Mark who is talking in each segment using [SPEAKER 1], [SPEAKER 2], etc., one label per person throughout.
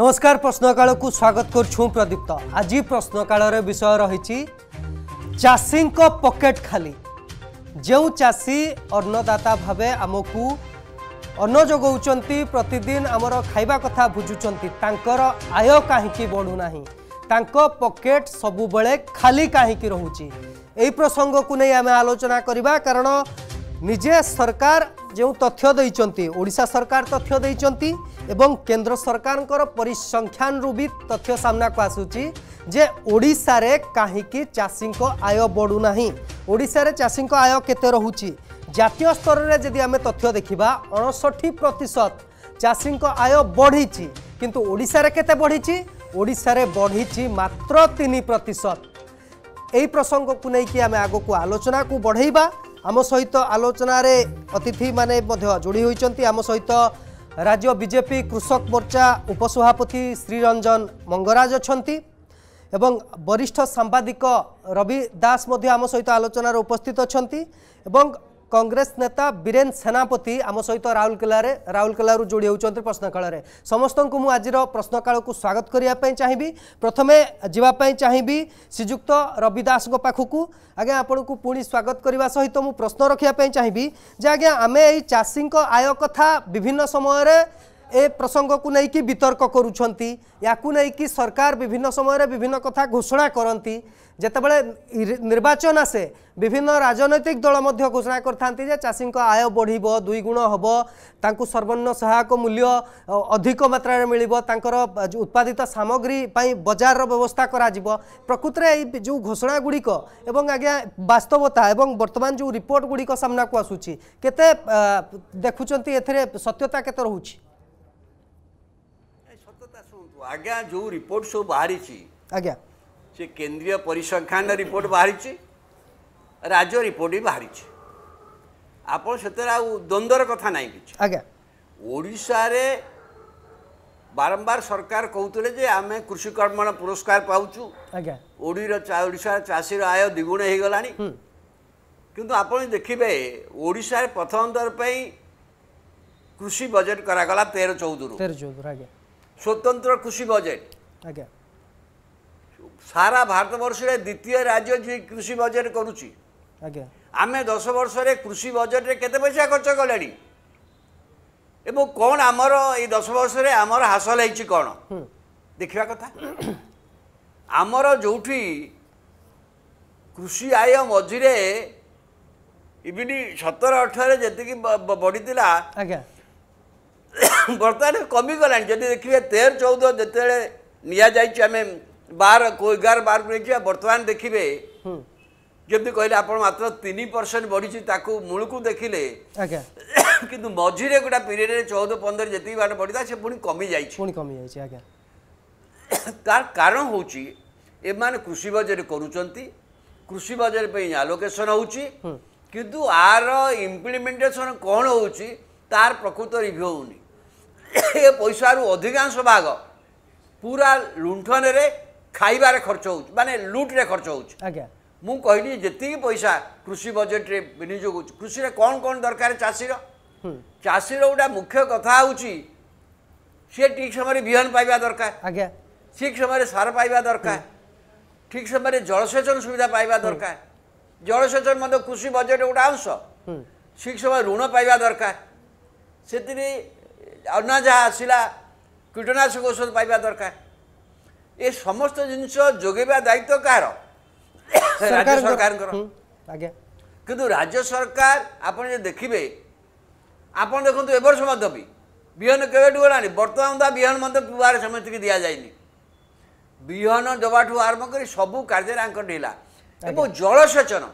[SPEAKER 1] নমস্কার প্রশ্নকালকু স্বাগত করছু প্রদীপ্ত আজ প্রশ্নকালের বিষয় রয়েছে চাষীঙ্ক পকেট খালি যে চাষী অন্নদাতা ভাবে আমকু অন্ন যোগাউন প্রতিদিন আমার খাইবা কথা বুঝুচার তাঁকর আয় কী বড়ু না তাঁক পকেট সবুলে খালি কী রয়েছে এই প্রসঙ্গক নিয়ে আমি আলোচনা করা কারণ ନିଜେ ସରକାର ଯେଉଁ ତଥ୍ୟ ଦେଇଛନ୍ତି ଓଡ଼ିଶା ସରକାର ତଥ୍ୟ ଦେଇଛନ୍ତି ଏବଂ କେନ୍ଦ୍ର ସରକାରଙ୍କର ପରିସଂଖ୍ୟାନରୁ ବି ତଥ୍ୟ ସାମ୍ନାକୁ ଆସୁଛି ଯେ ଓଡ଼ିଶାରେ କାହିଁକି ଚାଷୀଙ୍କ ଆୟ ବଢ଼ୁନାହିଁ ଓଡ଼ିଶାରେ ଚାଷୀଙ୍କ ଆୟ କେତେ ରହୁଛି ଜାତୀୟ ସ୍ତରରେ ଯଦି ଆମେ ତଥ୍ୟ ଦେଖିବା ଅଣଷଠି ପ୍ରତିଶତ ଚାଷୀଙ୍କ ଆୟ ବଢ଼ିଛି କିନ୍ତୁ ଓଡ଼ିଶାରେ କେତେ ବଢ଼ିଛି ଓଡ଼ିଶାରେ ବଢ଼ିଛି ମାତ୍ର ତିନି ପ୍ରତିଶତ এই প্রসঙ্গকু নেই আমি আগক আলোচনা বড়াইবা ଆମ ସହିତ ଆଲୋଚନାରେ ଅତିଥିମାନେ ମଧ୍ୟ ଯୋଡ଼ି ହୋଇଛନ୍ତି ଆମ ସହିତ ରାଜ୍ୟ ବିଜେପି କୃଷକ ମୋର୍ଚ୍ଚା ଉପସଭାପତି ଶ୍ରୀରଞ୍ଜନ ମଙ୍ଗରାଜ ଅଛନ୍ତି ଏବଂ ବରିଷ୍ଠ ସାମ୍ବାଦିକ ରବି ଦାସ ମଧ୍ୟ ଆମ ସହିତ ଆଲୋଚନାରେ ଉପସ୍ଥିତ ଅଛନ୍ତି ଏବଂ কংগ্রেস নেতা বীরেন সেনাপতি আম সহিত রাউরকেলার রাউরকেলু যোড়ি হচ্ছেন প্রশ্নকালের সমস্ত মু আজির প্রশ্নকালক স্বাগত করা চাহিবি প্রথমে যা চাহিবি শ্রীযুক্ত রবি দাস পাখক আজ্ঞা আপনার পুঁ স্বাগত করা সহ মু প্রশ্ন রক্ষা চাহিবি যে আজ্ঞা আমি এই চাষী আয় কথা বিভিন্ন সময়ের ଏ ପ୍ରସଙ୍ଗକୁ ନେଇକି ବିତର୍କ କରୁଛନ୍ତି ୟାକୁ ନେଇକି ସରକାର ବିଭିନ୍ନ ସମୟରେ ବିଭିନ୍ନ କଥା ଘୋଷଣା କରନ୍ତି ଯେତେବେଳେ ନିର୍ବାଚନ ଆସେ ବିଭିନ୍ନ ରାଜନୈତିକ ଦଳ ମଧ୍ୟ ଘୋଷଣା କରିଥାନ୍ତି ଯେ ଚାଷୀଙ୍କ ଆୟ ବଢ଼ିବ ଦୁଇ ଗୁଣ ହେବ ତାଙ୍କୁ ସର୍ବନିମ୍ନ ସହାୟକ ମୂଲ୍ୟ ଅଧିକ ମାତ୍ରାରେ ମିଳିବ ତାଙ୍କର ଉତ୍ପାଦିତ ସାମଗ୍ରୀ ପାଇଁ ବଜାରର ବ୍ୟବସ୍ଥା କରାଯିବ ପ୍ରକୃତରେ ଏଇ ଯେଉଁ ଘୋଷଣା ଗୁଡ଼ିକ ଏବଂ ଆଜ୍ଞା ବାସ୍ତବତା ଏବଂ ବର୍ତ୍ତମାନ ଯେଉଁ ରିପୋର୍ଟ ଗୁଡ଼ିକ ସାମ୍ନାକୁ ଆସୁଛି କେତେ ଦେଖୁଛନ୍ତି ଏଥିରେ ସତ୍ୟତା କେତେ ରହୁଛି
[SPEAKER 2] ଆଜ୍ଞା ଯେଉଁ ରିପୋର୍ଟ ସବୁ ବାହାରିଛି ଆଜ୍ଞା ସେ କେନ୍ଦ୍ରୀୟ ପରିସଂଖ୍ୟାନ ରିପୋର୍ଟ ବାହାରିଛି ରାଜ୍ୟ ରିପୋର୍ଟ ବି ବାହାରିଛି ଆପଣ ସେଥିରେ ଆଉ ଦ୍ୱନ୍ଦ୍ୱର କଥା ନାହିଁ କିଛି ଆଜ୍ଞା ଓଡ଼ିଶାରେ ବାରମ୍ବାର ସରକାର କହୁଥିଲେ ଯେ ଆମେ କୃଷି କର୍ମଣ ପୁରସ୍କାର ପାଉଛୁ ଆଜ୍ଞା ଓଡ଼ିର ଓଡ଼ିଶାର ଚାଷୀର ଆୟ ଦ୍ୱିଗୁଣ ହେଇଗଲାଣି କିନ୍ତୁ ଆପଣ ଦେଖିବେ ଓଡ଼ିଶାରେ ପ୍ରଥମ ଥର ପାଇଁ କୃଷି ବଜେଟ୍ କରାଗଲା ତେର ଚଉଦରୁ ତେର ଚଉଦରୁ ଆଜ୍ଞା ସ୍ୱତନ୍ତ୍ର କୃଷି ବଜେଟ୍ ଆଜ୍ଞା ସାରା ଭାରତବର୍ଷରେ ଦ୍ୱିତୀୟ ରାଜ୍ୟ ଯିଏ କୃଷି ବଜେଟ୍ କରୁଛି ଆଜ୍ଞା ଆମେ ଦଶ ବର୍ଷରେ କୃଷି ବଜେଟ୍ରେ କେତେ ପଇସା ଖର୍ଚ୍ଚ କଲେଣି ଏବଂ କ'ଣ ଆମର ଏଇ ଦଶ ବର୍ଷରେ ଆମର ହାସଲ ହେଇଛି କ'ଣ ଦେଖିବା କଥା ଆମର ଯେଉଁଠି କୃଷି ଆୟ ମଝିରେ ଇଭିନ୍ ସତର ଅଠରରେ ଯେତିକି ବଢ଼ିଥିଲା ଆଜ୍ଞା ବର୍ତ୍ତମାନ କମିଗଲାଣି ଯଦି ଦେଖିବେ ତେର ଚଉଦ ଯେତେବେଳେ ନିଆଯାଇଛି ଆମେ ବାର ଏଗାର ବାରକୁ ନେଇଯିବା ବର୍ତ୍ତମାନ ଦେଖିବେ ଯେମିତି କହିଲେ ଆପଣ ମାତ୍ର ତିନି ପରସେଣ୍ଟ ବଢ଼ିଛି ତାକୁ ମୂଳକୁ ଦେଖିଲେ କିନ୍ତୁ ମଝିରେ ଗୋଟେ ପିରିୟଡ଼ରେ ଚଉଦ ପନ୍ଦର ଯେତିକି ବାଟ ବଢ଼ିଲା ସେ ପୁଣି କମିଯାଇଛି
[SPEAKER 3] ପୁଣି କମିଯାଇଛି ଆଜ୍ଞା
[SPEAKER 2] ତାର କାରଣ ହେଉଛି ଏମାନେ କୃଷି ବଜାର କରୁଛନ୍ତି କୃଷି ବଜାର ପାଇଁ ଆଲୋକେସନ୍ ହେଉଛି କିନ୍ତୁ ଆର ଇମ୍ପ୍ଲିମେଣ୍ଟେସନ୍ କ'ଣ ହେଉଛି ତାର ପ୍ରକୃତ ରିଭ୍ୟୁ ହେଉନି ଏ ପଇସାରୁ ଅଧିକାଂଶ ଭାଗ ପୁରା ଲୁଣ୍ଠନରେ ଖାଇବାରେ ଖର୍ଚ୍ଚ ହେଉଛି ମାନେ ଲୁଟ୍ରେ ଖର୍ଚ୍ଚ ହେଉଛି ଆଜ୍ଞା ମୁଁ କହିଲି ଯେତିକି ପଇସା କୃଷି ବଜେଟ୍ରେ ବିନିଯୋଗ ହେଉଛି କୃଷିରେ କ'ଣ କ'ଣ ଦରକାର ଚାଷୀର ଚାଷୀର ଗୋଟେ ମୁଖ୍ୟ କଥା ହେଉଛି ସିଏ ଠିକ୍ ସମୟରେ ବିହନ ପାଇବା ଦରକାର ଆଜ୍ଞା ଠିକ୍ ସମୟରେ ସାର ପାଇବା ଦରକାର ଠିକ୍ ସମୟରେ ଜଳସେଚନ ସୁବିଧା ପାଇବା ଦରକାର ଜଳସେଚନ ମଧ୍ୟ କୃଷି ବଜେଟ୍ ଗୋଟେ ଅଂଶ ଠିକ୍ ସମୟରେ ଋଣ ପାଇବା ଦରକାର ସେଥିରେ অন্য যাহা আসিলা কীটনাশক ଔଷଧ ପାଇବା ଦରକାର ଏ ସମସ୍ତ ଜିନିଷ ଯୋଗାଇବା ଦାୟିତ୍ୱ କାହାର ରାଜ୍ୟ ସରକାରଙ୍କର ଆଜ୍ଞା କିନ୍ତୁ ରାଜ୍ୟ ସରକାର ଆପଣ ଯଦି ଦେଖିବେ ଆପଣ ଦେଖନ୍ତୁ ଏ ବର୍ଷ ମଧ୍ୟ ବି ବିହନ କେବେଠୁ ଗଲାଣି ବର୍ତ୍ତମାନ ତା ବିହନ ମଧ୍ୟ ପୁଆର ସମସ୍ତଙ୍କୁ ଦିଆଯାଇନି ବିହନ ଦେବାଠୁ ଆରମ୍ଭ କରି ସବୁ କାର୍ଯ୍ୟରେ ଆଙ୍କ ଢିଲା ଏବଂ ଜଳସେଚନ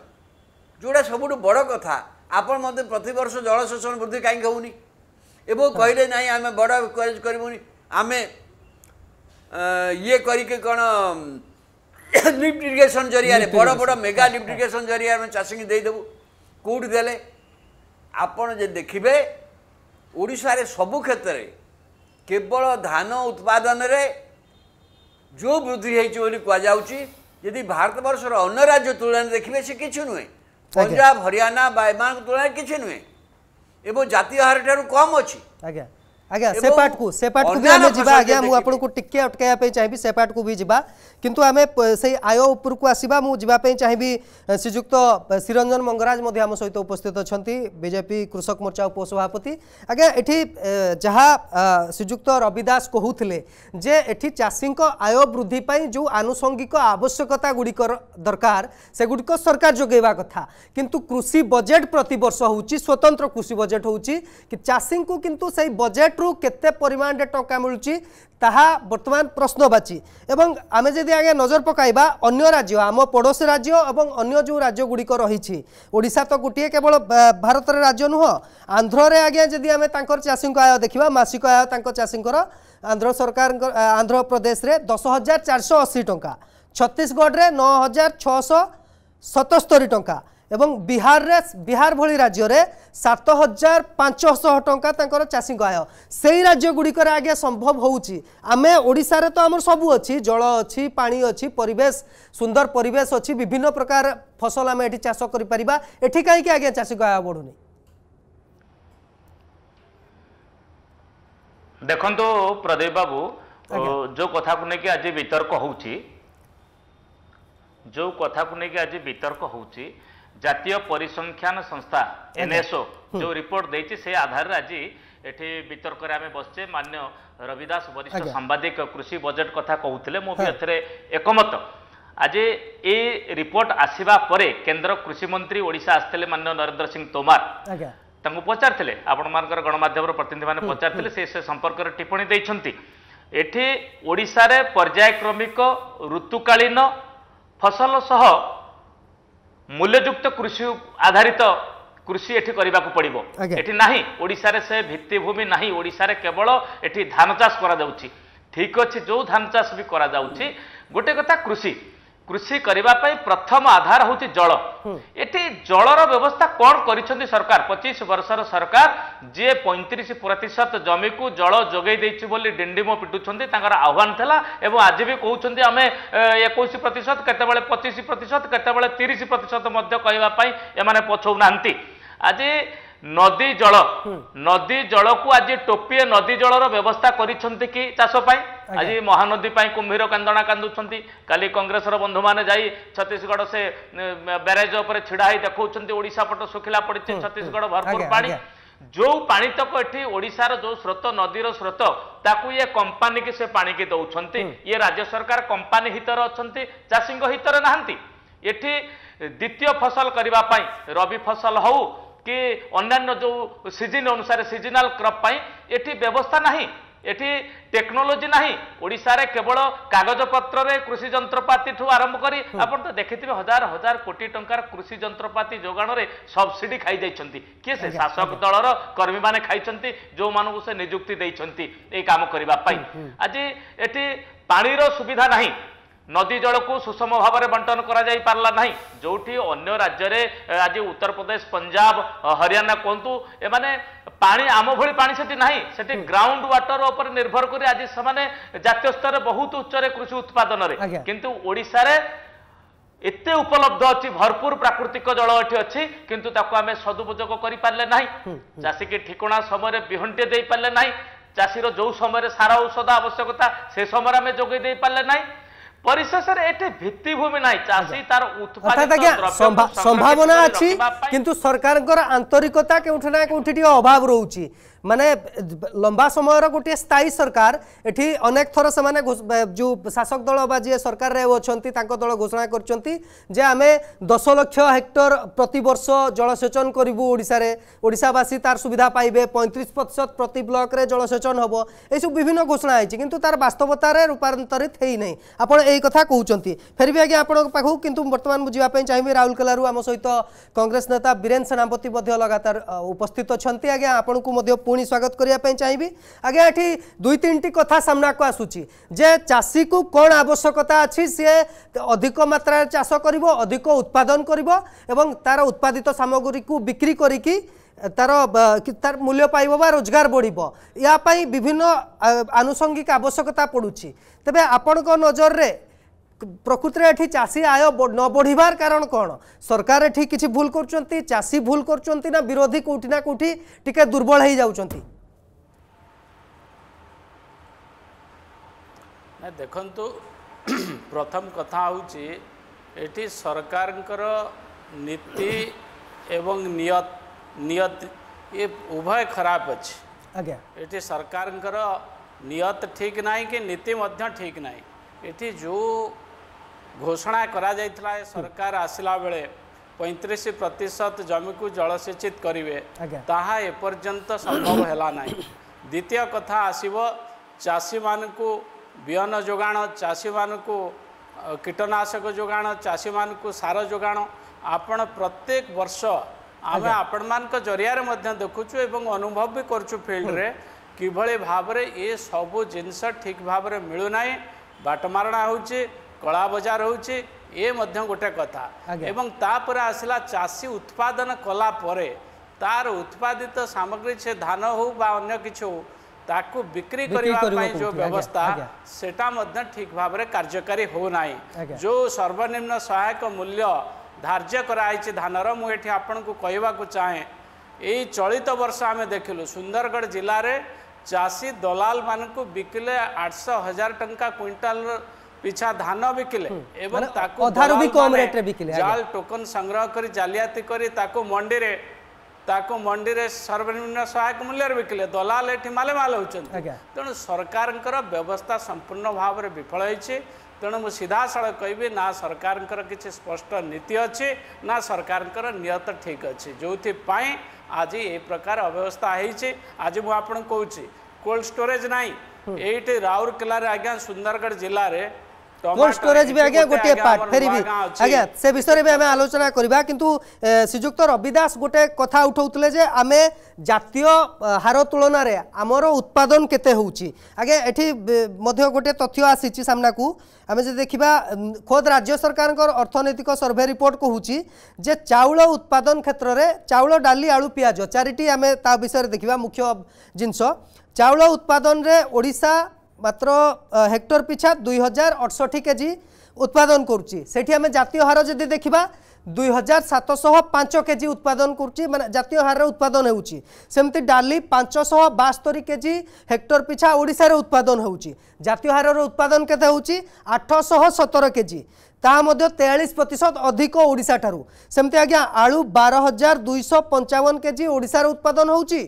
[SPEAKER 2] ଯେଉଁଟା ସବୁଠୁ ବଡ଼ କଥା ଆପଣ ମଧ୍ୟ ପ୍ରତିବର୍ଷ ଜଳସେଚନ ବୃଦ୍ଧି କାହିଁକି ହେଉନି ଏବଂ କହିଲେ ନାହିଁ ଆମେ ବଡ଼ କଲେଜ କରିବୁନି ଆମେ ଇଏ କରିକି କ'ଣ ଲିଫ୍ଟ ଇରିଗେସନ୍ ଜରିଆରେ ବଡ଼ ବଡ଼ ମେଗା ଲିଫ୍ଟ ଇରିଗେସନ୍ ଜରିଆରେ ଆମେ ଚାଷୀଙ୍କୁ ଦେଇଦେବୁ କେଉଁଠି ଦେଲେ ଆପଣ ଯଦି ଦେଖିବେ ଓଡ଼ିଶାରେ ସବୁ କ୍ଷେତ୍ରରେ କେବଳ ଧାନ ଉତ୍ପାଦନରେ ଯେଉଁ ବୃଦ୍ଧି ହେଇଛି ବୋଲି କୁହାଯାଉଛି ଯଦି ଭାରତବର୍ଷର ଅନ୍ୟ ରାଜ୍ୟ ତୁଳନାରେ ଦେଖିବେ ସେ କିଛି ନୁହେଁ ପଞ୍ଜାବ ହରିୟାଣା ବା ଏମାନଙ୍କ ତୁଳନାରେ କିଛି ନୁହେଁ ଏବଂ ଜାତୀୟ
[SPEAKER 1] ହାର ଠାରୁ କମ୍ ଅଛି ଆଜ୍ଞା आज्ञा सेपाट को सेपाट को भी जीवा टिके अटकाया पे चाहिबी भी जीवा आय ऊपर को आसीबा मु मंगराज मध्ये सहित उपस्थित अछंती बीजेपी कृषक मोर्चा उपसभापति आज्ञा एठी श्रीजुक्त रविदास कहते चाषी एठी आय वृद्धि जो आनुषंगिक आवश्यकता गुड़िक दरकार से गुड़िक सरकार जोगेबा कथा किंतु कृषि बजेट प्रत वर्ष होउची स्वतंत्र कृषि बजेट हूँ चाषी को कि बजेट ବଜେଟ୍ରୁ କେତେ ପରିମାଣରେ ଟଙ୍କା ମିଳୁଛି ତାହା ବର୍ତ୍ତମାନ ପ୍ରଶ୍ନବାଚୀ ଏବଂ ଆମେ ଯଦି ଆଜ୍ଞା ନଜର ପକାଇବା ଅନ୍ୟ ରାଜ୍ୟ ଆମ ପଡ଼ୋଶୀ ରାଜ୍ୟ ଏବଂ ଅନ୍ୟ ଯେଉଁ ରାଜ୍ୟଗୁଡ଼ିକ ରହିଛି ଓଡ଼ିଶା ତ ଗୋଟିଏ କେବଳ ଭାରତର ରାଜ୍ୟ ନୁହଁ ଆନ୍ଧ୍ରରେ ଆଜ୍ଞା ଯଦି ଆମେ ତାଙ୍କର ଚାଷୀଙ୍କ ଆୟ ଦେଖିବା ମାସିକ ଆୟ ତାଙ୍କ ଚାଷୀଙ୍କର ଆନ୍ଧ୍ର ସରକାରଙ୍କ ଆନ୍ଧ୍ରପ୍ରଦେଶରେ ଦଶ ହଜାର ଚାରିଶହ ଅଶୀ ଟଙ୍କା ଛତିଶଗଡ଼ରେ ନଅ ହଜାର ଛଅଶହ ସତସ୍ତରୀ ଟଙ୍କା ଏବଂ ବିହାରରେ ବିହାର ଭଳି ରାଜ୍ୟରେ ସାତ ହଜାର ପାଞ୍ଚଶହ ଟଙ୍କା ତାଙ୍କର ଚାଷୀଙ୍କ ଆୟ ସେଇ ରାଜ୍ୟଗୁଡ଼ିକରେ ଆଜ୍ଞା ସମ୍ଭବ ହେଉଛି ଆମେ ଓଡ଼ିଶାରେ ତ ଆମର ସବୁ ଅଛି ଜଳ ଅଛି ପାଣି ଅଛି ପରିବେଶ ସୁନ୍ଦର ପରିବେଶ ଅଛି ବିଭିନ୍ନ ପ୍ରକାର ଫସଲ ଆମେ ଏଠି ଚାଷ କରିପାରିବା ଏଠି କାହିଁକି ଆଜ୍ଞା ଚାଷୀଙ୍କ ଆୟ ବଢ଼ୁନି
[SPEAKER 4] ଦେଖନ୍ତୁ ପ୍ରଦୀପ ବାବୁ ଯେଉଁ କଥାକୁ ନେଇକି ଆଜି ବିତର୍କ ହେଉଛି ଯେଉଁ କଥାକୁ ନେଇକି ଆଜି ବିତର୍କ ହେଉଛି ଜାତୀୟ ପରିସଂଖ୍ୟାନ ସଂସ୍ଥା ଏନ୍ଏସ୍ଓ ଯୋଉ ରିପୋର୍ଟ ଦେଇଛି ସେ ଆଧାରରେ ଆଜି ଏଠି ବିତର୍କରେ ଆମେ ବସିଛେ ମାନ୍ୟ ରବି ଦାସ ବରିଷ୍ଠ ସାମ୍ବାଦିକ କୃଷି ବଜେଟ୍ କଥା କହୁଥିଲେ ମୁଁ ବି ଏଥିରେ ଏକମତ ଆଜି ଏଇ ରିପୋର୍ଟ ଆସିବା ପରେ କେନ୍ଦ୍ର କୃଷିମନ୍ତ୍ରୀ ଓଡ଼ିଶା ଆସିଥିଲେ ମାନ୍ୟ ନରେନ୍ଦ୍ର ସିଂ ତୋମାର ତାଙ୍କୁ ପଚାରିଥିଲେ ଆପଣମାନଙ୍କର ଗଣମାଧ୍ୟମର ପ୍ରତିନିଧିମାନେ ପଚାରିଥିଲେ ସେ ସେ ସମ୍ପର୍କରେ ଟିପ୍ପଣୀ ଦେଇଛନ୍ତି ଏଠି ଓଡ଼ିଶାରେ ପର୍ଯ୍ୟାୟକ୍ରମିକ ଋତୁକାଳୀନ ଫସଲ ସହ ମୂଲ୍ୟଯୁକ୍ତ କୃଷି ଆଧାରିତ କୃଷି ଏଠି କରିବାକୁ ପଡ଼ିବ ଏଠି ନାହିଁ ଓଡ଼ିଶାରେ ସେ ଭିତ୍ତିଭୂମି ନାହିଁ ଓଡ଼ିଶାରେ କେବଳ ଏଠି ଧାନ ଚାଷ କରାଯାଉଛି ଠିକ ଅଛି ଯେଉଁ ଧାନ ଚାଷ ବି କରାଯାଉଛି ଗୋଟେ କଥା କୃଷି কৃষি করা প্রথম আধার হচ্ছে জল এটি জলর ব্যবস্থা কণ করেছেন সরকার পঁচিশ বর্ষর সরকার যে পঁয়ত্রিশ প্রতিশত জমিকু জল যোগাই দিয়েছি বলে ডিন্ডিম পিটুছেন তাঁর আহ্বান লা এবং আজ বি কৌন আমি একুশ প্রতিশত কেতবে পঁচিশ প্রতিশত কেতবে তিরিশ প্রতিশত মধ্যে কহা এমানে পছৌ না আজ ନଦୀ ଜଳ ନଦୀ ଜଳକୁ ଆଜି ଟୋପିଏ ନଦୀ ଜଳର ବ୍ୟବସ୍ଥା କରିଛନ୍ତି କି ଚାଷ ପାଇଁ ଆଜି ମହାନଦୀ ପାଇଁ କୁମ୍ଭୀର କାନ୍ଦଣା କାନ୍ଦୁଛନ୍ତି କାଲି କଂଗ୍ରେସର ବନ୍ଧୁମାନେ ଯାଇ ଛତିଶଗଡ଼ ସେ ବ୍ୟାରେଜ ଉପରେ ଛିଡ଼ା ହେଇ ଦେଖାଉଛନ୍ତି ଓଡ଼ିଶା ପଟ ଶୁଖିଲା ପଡ଼ିଛି ଛତିଶଗଡ଼ ଭରପୁର ପାଣି ଯୋଉ ପାଣି ତକ ଏଠି ଓଡ଼ିଶାର ଯୋଉ ସ୍ରୋତ ନଦୀର ସ୍ରୋତ ତାକୁ ଇଏ କମ୍ପାନୀକି ସେ ପାଣିକି ଦଉଛନ୍ତି ଇଏ ରାଜ୍ୟ ସରକାର କମ୍ପାନୀ ହିତରେ ଅଛନ୍ତି ଚାଷୀଙ୍କ ହିତରେ ନାହାନ୍ତି ଏଠି ଦ୍ୱିତୀୟ ଫସଲ କରିବା ପାଇଁ ରବି ଫସଲ ହଉ କି ଅନ୍ୟାନ୍ୟ ଯେଉଁ ସିଜିନ୍ ଅନୁସାରେ ସିଜିନାଲ୍ କ୍ରପ୍ ପାଇଁ ଏଠି ବ୍ୟବସ୍ଥା ନାହିଁ ଏଠି ଟେକ୍ନୋଲୋଜି ନାହିଁ ଓଡ଼ିଶାରେ କେବଳ କାଗଜପତ୍ରରେ କୃଷି ଯନ୍ତ୍ରପାତିଠୁ ଆରମ୍ଭ କରି ଆପଣ ତ ଦେଖିଥିବେ ହଜାର ହଜାର କୋଟି ଟଙ୍କାର କୃଷି ଯନ୍ତ୍ରପାତି ଯୋଗାଣରେ ସବସିଡି ଖାଇଯାଇଛନ୍ତି କିଏ ସେ ଶାସକ ଦଳର କର୍ମୀମାନେ ଖାଇଛନ୍ତି ଯେଉଁମାନଙ୍କୁ ସେ ନିଯୁକ୍ତି ଦେଇଛନ୍ତି ଏଇ କାମ କରିବା ପାଇଁ ଆଜି ଏଠି ପାଣିର ସୁବିଧା ନାହିଁ নদী জলকু সুষম ভাবে বণ্টন করা যাই পারলা না যেটি অন্য রাজ্যের আজ উত্তরপ্রদেশ পঞ্জাব হরিয়ানা কুহতু এমানে পানি আম ভি পানি সেটি না সেটি গ্রাউন্ড ওয়াটর উপরে নির্ভর করে আজ সে জাতীয় স্তরে বহুত উচ্চরে কৃষি উৎপাদনের কিন্তু ওড়শার এতে উপলব্ধ অছি ভরপুর প্রাকৃতিক জল এটি অছি কিন্তু তাকে আমি সদুপযোগ করে পারলে না চাষীকে ঠিকনা সময় বিহনটিয়ে দিয়ে পারলে না চাষীর যে সময় সার ঔষধ আবশ্যকতা সে সময় আমি যোগাই দিয়ে পারলে না পরিশেষে এটি ভিত্তিভূমি নাই চাষী তার
[SPEAKER 1] সম্ভাবনা আছে কিন্তু সরকারঙ্কর আন্তরিকতা কেউঠি না কেউঠি টিকে অভাব রয়েছে ମାନେ ଲମ୍ବା ସମୟର ଗୋଟିଏ ସ୍ଥାୟୀ ସରକାର ଏଠି ଅନେକ ଥର ସେମାନେ ଯେଉଁ ଶାସକ ଦଳ ବା ଯିଏ ସରକାରରେ ଅଛନ୍ତି ତାଙ୍କ ଦଳ ଘୋଷଣା କରିଛନ୍ତି ଯେ ଆମେ ଦଶ ଲକ୍ଷ ହେକ୍ଟର ପ୍ରତିବର୍ଷ ଜଳସେଚନ କରିବୁ ଓଡ଼ିଶାରେ ଓଡ଼ିଶାବାସୀ ତାର ସୁବିଧା ପାଇବେ ପଇଁତିରିଶ ପ୍ରତିଶତ ପ୍ରତି ବ୍ଲକରେ ଜଳସେଚନ ହେବ ଏସବୁ ବିଭିନ୍ନ ଘୋଷଣା ହେଇଛି କିନ୍ତୁ ତାର ବାସ୍ତବତାରେ ରୂପାନ୍ତରିତ ହେଇନାହିଁ ଆପଣ এই কথা কৌঁচি ফেরবি আজ্ঞা আপনার পাখু কিন্তু বর্তমান মু যা চাহিবি রাউরকেলার আমার সহ কংগ্রেস নেতা বীরেন সেনাপতি লগাতার উপস্থিত অনেক আজ্ঞা আপনার ପୁଣି ସ୍ୱାଗତ କରିବା ପାଇଁ ଚାହିଁବି ଆଜ୍ଞା ଏଠି ଦୁଇ ତିନିଟି କଥା ସାମ୍ନାକୁ ଆସୁଛି ଯେ ଚାଷୀକୁ କ'ଣ ଆବଶ୍ୟକତା ଅଛି ସିଏ ଅଧିକ ମାତ୍ରାରେ ଚାଷ କରିବ ଅଧିକ ଉତ୍ପାଦନ କରିବ ଏବଂ ତା'ର ଉତ୍ପାଦିତ ସାମଗ୍ରୀକୁ ବିକ୍ରି କରିକି তার তার মূল্য পাইব বা রোজগার বড়ব ইয়া বিভিন্ন আনুষঙ্গিক আবশ্যকতা পড়ুছি তবে আপনার নজরের ପ୍ରକୃତିରେ ଏଠି ଚାଷୀ ଆୟ ନ ବଢ଼ିବାର କାରଣ କ'ଣ ସରକାର ଏଠି କିଛି ଭୁଲ କରୁଛନ୍ତି ଚାଷୀ ଭୁଲ କରୁଛନ୍ତି ନା ବିରୋଧୀ କେଉଁଠି ନା କେଉଁଠି ଟିକେ ଦୁର୍ବଳ ହେଇଯାଉଛନ୍ତି
[SPEAKER 5] ଦେଖନ୍ତୁ ପ୍ରଥମ କଥା ହେଉଛି ଏଠି ସରକାରଙ୍କର ନୀତି ଏବଂ ନିୟତ ନିୟତ ଏ ଉଭୟ ଖରାପ ଅଛି ଆଜ୍ଞା ଏଠି ସରକାରଙ୍କର ନିୟତ ଠିକ୍ ନାହିଁ କି ନୀତି ମଧ୍ୟ ଠିକ୍ ନାହିଁ ଏଠି ଯେଉଁ ଘୋଷଣା କରାଯାଇଥିଲା ସରକାର ଆସିଲା ବେଳେ ପଇଁତିରିଶ ପ୍ରତିଶତ ଜମିକୁ ଜଳସେଚିତ କରିବେ ତାହା ଏପର୍ଯ୍ୟନ୍ତ ସମ୍ଭବ ହେଲା ନାହିଁ ଦ୍ୱିତୀୟ କଥା ଆସିବ ଚାଷୀମାନଙ୍କୁ ବିହନ ଯୋଗାଣ ଚାଷୀମାନଙ୍କୁ କୀଟନାଶକ ଯୋଗାଣ ଚାଷୀମାନଙ୍କୁ ସାର ଯୋଗାଣ ଆପଣ ପ୍ରତ୍ୟେକ ବର୍ଷ ଆମେ ଆପଣମାନଙ୍କ ଜରିଆରେ ମଧ୍ୟ ଦେଖୁଛୁ ଏବଂ ଅନୁଭବ ବି କରୁଛୁ ଫିଲ୍ଡରେ କିଭଳି ଭାବରେ ଏସବୁ ଜିନିଷ ଠିକ୍ ଭାବରେ ମିଳୁନାହିଁ ବାଟମାରଣା ହେଉଛି कला बजार हो गोटे कथा एवं तापर आसला चासी उत्पादन कलापर तार उत्पादित सामग्री से धान हो कि बिक्री करने जो व्यवस्था से ठीक भाव कार्यकारी हो जो सर्वनिम्न सहायक मूल्य धार्य कराई धान मुझे आपन को कहवाक चाहे ये चलित बर्ष आम देख लु सुंदरगढ़ जिले चाषी दलाल मान बिकले आठश हजार टाँह क्विंटाल পিছা ধান বিকিলে এবং তাকে অধারু বি কম রেটে বিকিলে জাল টোকন সংগ্রহ করে জালিয়াতি করে তাকে মন্ডিরে ତାକୁ ମଣ୍ଡିରେ ସର୍ବନିମ୍ନ ସହାୟକ ମୂଲ୍ୟରେ ବିକିଲେ ଦଲାଲ ଏଠି ମାଲେମାଲ ହେଉଛନ୍ତି ତେଣୁ ସରକାରଙ୍କର ବ୍ୟବସ୍ଥା ସମ୍ପୂର୍ଣ୍ଣ ଭାବରେ ବିଫଳ ହେଇଛି ତେଣୁ ମୁଁ ସିଧାସଳଖ କହିବି ନା ସରକାରଙ୍କର କିଛି ସ୍ପଷ୍ଟ ନୀତି ଅଛି ନା ସରକାରଙ୍କର ନିୟତ ଠିକ୍ ଅଛି ଯେଉଁଥିପାଇଁ ଆଜି ଏ ପ୍ରକାର ଅବ୍ୟବସ୍ଥା ହେଇଛି ଆଜି ମୁଁ ଆପଣଙ୍କୁ କହୁଛି କୋଲ୍ଡ ଷ୍ଟୋରେଜ୍ ନାହିଁ ଏଇଠି ରାଉରକେଲାରେ ଆଜ୍ଞା ସୁନ୍ଦରଗଡ଼ ଜିଲ୍ଲାରେ কোল্ড স্টোরেজ বি আজ্ঞা গোটিয়ে পার্ট ফেরি বি আজ্ঞা সে
[SPEAKER 1] বিষয়ে বি আমি আলোচনা করিবা কিন্তু শ্রীযুক্ত রবি দাস গোটে কথা উঠাউলে যে আমি জাতীয় হার তুলনায় আমার উৎপাদন কেতে হচ্ছে আজ্ঞা এটি মধ্যে গোটে তথ্য আসিছি সামনাকু আমি যদি দেখিবা খোদ রাজ্য সরকারঙ্কর অর্থনৈতিক সর্ভে রিপোর্ট কহুছি যে চাউল উৎপাদন ক্ষেত্রে চাউল ডালি আলু পিঁয়াজ চারিটি আমি তা বিষয়ে দেখিবা মুখ্য জিনিস চাউল উৎপাদনরে ওড়িশা মাত্র হেক্টর পিছা দুই হাজার অঠষঠি কেজি উৎপাদন করছি সেটি আমি জাতীয় হার যদি দেখা দুই হাজার সাতশহ পাঁচ কেজি উৎপাদন করছি মানে জাতীয় হারে উৎপাদন হচ্ছে সেমতি ডালি পাঁচশহ বাস্তরি কেজি হেক্টর পিছা ওড়শার উৎপাদন হচ্ছে জাতীয় হারের উৎপাদন কেতে হচ্ছে আঠশহ সতের কেজি ତାହା ମଧ୍ୟ ତେୟାଳିଶ ପ୍ରତିଶତ ଅଧିକ ଓଡ଼ିଶାଠାରୁ ସେମିତି ଆଜ୍ଞା ଆଳୁ ବାର ହଜାର ଦୁଇଶହ ପଞ୍ଚାବନ କେଜି ଓଡ଼ିଶାର ଉତ୍ପାଦନ ହେଉଛି